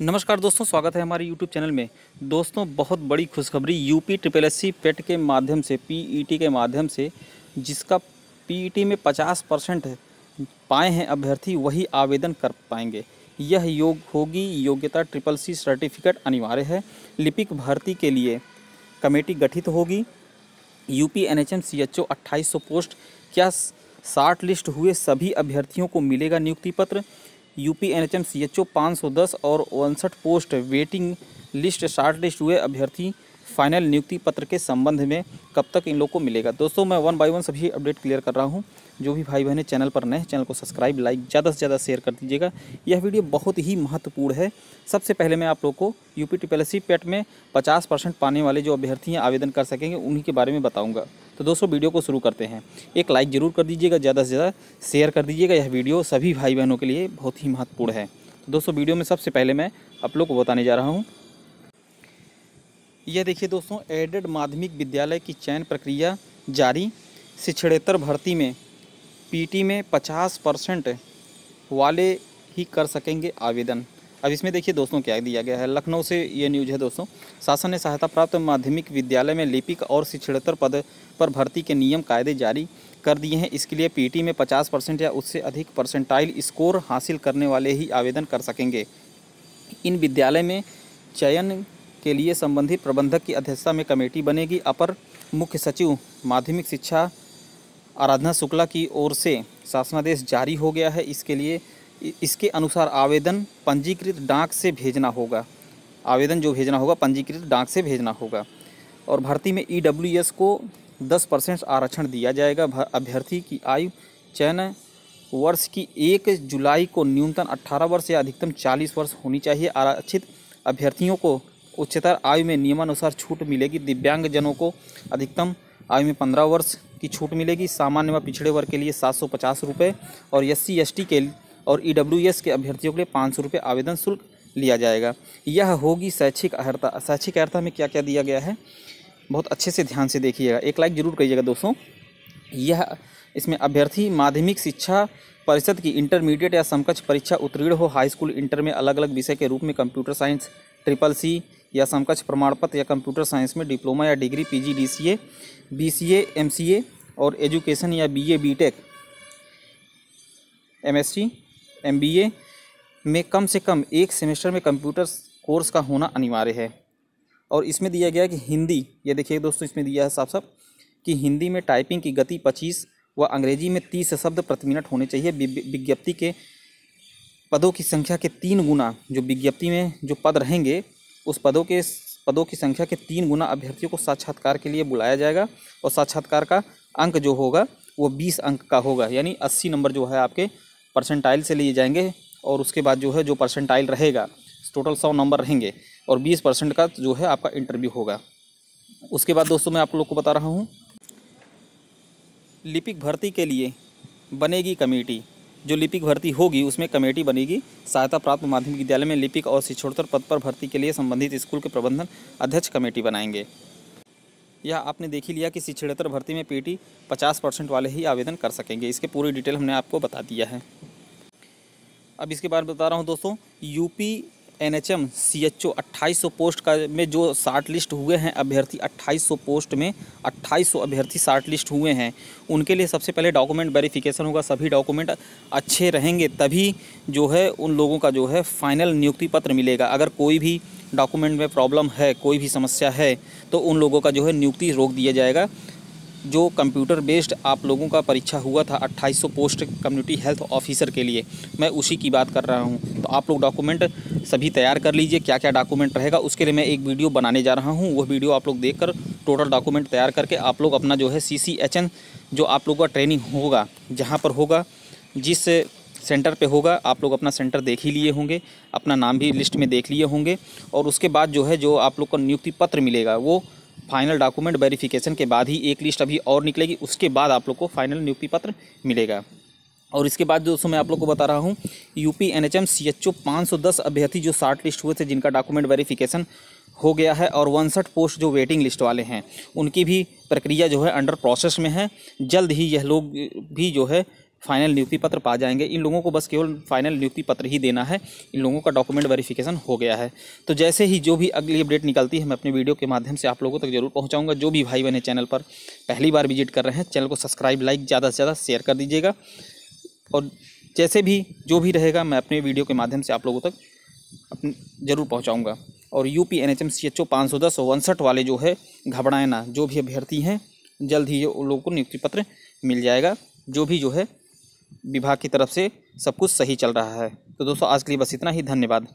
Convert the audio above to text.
नमस्कार दोस्तों स्वागत है हमारे YouTube चैनल में दोस्तों बहुत बड़ी खुशखबरी UP triple S C PET के माध्यम से पीईटी e के माध्यम से जिसका पीईटी e में 50 परसेंट पाए हैं अभ्यर्थी वही आवेदन कर पाएंगे यह योग होगी योग्यता ट्रिपल सी सर्टिफिकेट अनिवार्य है लिपिक भर्ती के लिए कमेटी गठित होगी UP N H M C H O अट्ठाईस पोस्ट क्या शार्ट लिस्ट हुए सभी अभ्यर्थियों को मिलेगा नियुक्ति पत्र UP N H M C H O पाँच सौ दस और उनसठ post waiting list short list हुए अभ्यर्थी फाइनल नियुक्ति पत्र के संबंध में कब तक इन लोग को मिलेगा दोस्तों मैं वन बाय वन सभी अपडेट क्लियर कर रहा हूँ जो भी भाई बहन चैनल पर नए चैनल को सब्सक्राइब लाइक ज़्यादा से ज़्यादा शेयर कर दीजिएगा यह वीडियो बहुत ही महत्वपूर्ण है सबसे पहले मैं आप लोग को यूपी टी पैट में पचास परसेंट पाने वाले जो अभ्यर्थी आवेदन कर सकेंगे उन्हीं के बारे में बताऊँगा तो दोस्तों वीडियो को शुरू करते हैं एक लाइक ज़रूर कर दीजिएगा ज़्यादा से ज़्यादा शेयर कर दीजिएगा यह वीडियो सभी भाई बहनों के लिए बहुत ही महत्वपूर्ण है तो दोस्तों वीडियो में सबसे पहले मैं आप लोग को बताने जा रहा हूँ यह देखिए दोस्तों एडेड माध्यमिक विद्यालय की चयन प्रक्रिया जारी शिक्षणेतर भर्ती में पीटी में 50 परसेंट वाले ही कर सकेंगे आवेदन अब इसमें देखिए दोस्तों क्या दिया गया है लखनऊ से ये न्यूज है दोस्तों शासन ने सहायता प्राप्त माध्यमिक विद्यालय में लिपिक और शिक्षणतर पद पर भर्ती के नियम कायदे जारी कर दिए हैं इसके लिए पीटी में 50 परसेंट या उससे अधिक परसेंटाइल स्कोर हासिल करने वाले ही आवेदन कर सकेंगे इन विद्यालय में चयन के लिए संबंधित प्रबंधक की अध्यक्षता में कमेटी बनेगी अपर मुख्य सचिव माध्यमिक शिक्षा आराधना शुक्ला की ओर से शासनादेश जारी हो गया है इसके लिए इसके अनुसार आवेदन पंजीकृत डाक से भेजना होगा आवेदन जो भेजना होगा पंजीकृत डाक से भेजना होगा और भर्ती में ई को 10 परसेंट आरक्षण दिया जाएगा अभ्यर्थी की आयु चयन वर्ष की एक जुलाई को न्यूनतम 18 वर्ष या अधिकतम 40 वर्ष होनी चाहिए आरक्षित अभ्यर्थियों को उच्चतर आयु में नियमानुसार छूट मिलेगी दिव्यांगजनों को अधिकतम आयु में पंद्रह वर्ष की छूट मिलेगी सामान्य व पिछड़े वर्ग के लिए सात सौ पचास रुपये और एस सी के और ई e के अभ्यर्थियों के लिए पाँच सौ रुपये आवेदन शुल्क लिया जाएगा यह होगी शैक्षिक अर्हता शैक्षिक अर्हता में क्या क्या दिया गया है बहुत अच्छे से ध्यान से देखिएगा एक लाइक ज़रूर करिएगा दोस्तों यह इसमें अभ्यर्थी माध्यमिक शिक्षा परिषद की इंटरमीडिएट या समकक्ष परीक्षा उत्तीर्ण हो हाई स्कूल इंटर में अलग अलग विषय के रूप में कंप्यूटर साइंस ट्रिपल सी या समकक्ष प्रमाण पत्र या कंप्यूटर साइंस में डिप्लोमा या degree P G D C A B C A M C A और एजुकेशन या B A B tech M S C MBA में कम से कम एक सेमेस्टर में कंप्यूटर कोर्स का होना अनिवार्य है और इसमें दिया गया कि हिंदी ये देखिए दोस्तों इसमें दिया है साफ साफ कि हिंदी में टाइपिंग की गति पच्चीस व अंग्रेजी में तीस शब्द प्रति मिनट होने चाहिए विज्ञप्ति के पदों की संख्या के तीन गुना जो विज्ञप्ति में जो पद रहेंगे उस पदों के पदों की संख्या के तीन गुना अभ्यर्थियों को साक्षात्कार के लिए बुलाया जाएगा और साक्षात्कार का अंक जो होगा वो बीस अंक का होगा यानी अस्सी नंबर जो है आपके परसेंटाइल से लिए जाएंगे और उसके बाद जो है जो परसेंटाइल रहेगा टोटल सौ नंबर रहेंगे और बीस परसेंट का जो है आपका इंटरव्यू होगा उसके बाद दोस्तों मैं आप लोग को बता रहा हूँ लिपिक भर्ती के लिए बनेगी कमेटी जो लिपिक भर्ती होगी उसमें कमेटी बनेगी सहायता प्राप्त माध्यमिक विद्यालय में लिपिक और शिक्षोत्तर पद पर भर्ती के लिए संबंधित स्कूल के प्रबंधन अध्यक्ष कमेटी बनाएंगे यह आपने देख ही लिया कि शिक्षणतर भर्ती में पीटी 50 परसेंट वाले ही आवेदन कर सकेंगे इसके पूरी डिटेल हमने आपको बता दिया है अब इसके बारे में बता रहा हूँ दोस्तों UP N H M C H O अट्ठाईस सौ पोस्ट का में जो शार्ट लिस्ट हुए हैं अभ्यर्थी अट्ठाईस सौ पोस्ट में अट्ठाईस सौ अभ्यर्थी शार्ट लिस्ट हुए हैं उनके लिए सबसे पहले डॉक्यूमेंट वेरिफिकेशन होगा सभी डॉक्यूमेंट अच्छे रहेंगे तभी जो है उन लोगों का जो है फाइनल नियुक्ति पत्र मिलेगा अगर कोई भी डॉक्यूमेंट में प्रॉब्लम है कोई भी समस्या है तो उन लोगों का जो है नियुक्ति रोक दिया जाएगा जो कंप्यूटर बेस्ड आप लोगों का परीक्षा हुआ था 2800 पोस्ट कम्युनिटी हेल्थ ऑफिसर के लिए मैं उसी की बात कर रहा हूँ तो आप लोग डॉक्यूमेंट सभी तैयार कर लीजिए क्या क्या डॉक्यूमेंट रहेगा उसके लिए मैं एक वीडियो बनाने जा रहा हूँ वह वीडियो आप लोग देख कर टोटल डॉक्यूमेंट तैयार करके आप लोग अपना जो है सी जो आप लोग का ट्रेनिंग होगा जहाँ पर होगा जिस सेंटर पे होगा आप लोग अपना सेंटर देख ही लिए होंगे अपना नाम भी लिस्ट में देख लिए होंगे और उसके बाद जो है जो आप लोग का नियुक्ति पत्र मिलेगा वो फाइनल डॉक्यूमेंट वेरिफिकेशन के बाद ही एक लिस्ट अभी और निकलेगी उसके बाद आप लोग को फाइनल नियुक्ति पत्र मिलेगा और इसके बाद दोस्तों मैं आप लोग को बता रहा हूँ UP N H M C H O पाँच सौ दस अभ्यर्थी जो शार्ट लिस्ट हुए थे जिनका डॉक्यूमेंट वेरिफिकेशन हो गया है और उनसठ पोस्ट जो वेटिंग लिस्ट वाले हैं उनकी भी प्रक्रिया जो है अंडर प्रोसेस में है जल्द ही यह लोग भी जो है फाइनल नियुक्ति पत्र पा जाएंगे इन लोगों को बस केवल फाइनल नियुक्ति पत्र ही देना है इन लोगों का डॉक्यूमेंट वेरिफिकेशन हो गया है तो जैसे ही जो भी अगली अपडेट निकलती है मैं अपने वीडियो के माध्यम से आप लोगों तक जरूर पहुँचाऊँगा जो भी भाई बहने चैनल पर पहली बार विजिट कर रहे हैं चैनल को सब्सक्राइब लाइक ज़्यादा से ज़्यादा शेयर कर दीजिएगा और जैसे भी जो भी रहेगा मैं अपने वीडियो के माध्यम से आप लोगों तक अपने जरूर पहुँचाऊँगा और U P N H M C H O पाँच सौ दस उनसठ वाले जो है घबराए ना जो भी अभ्यर्थी हैं जल्द ही उन लोगों को नियुक्ति पत्र मिल जाएगा जो भी जो है विभाग की तरफ से सब कुछ सही चल रहा है तो दोस्तों आज के लिए बस इतना ही धन्यवाद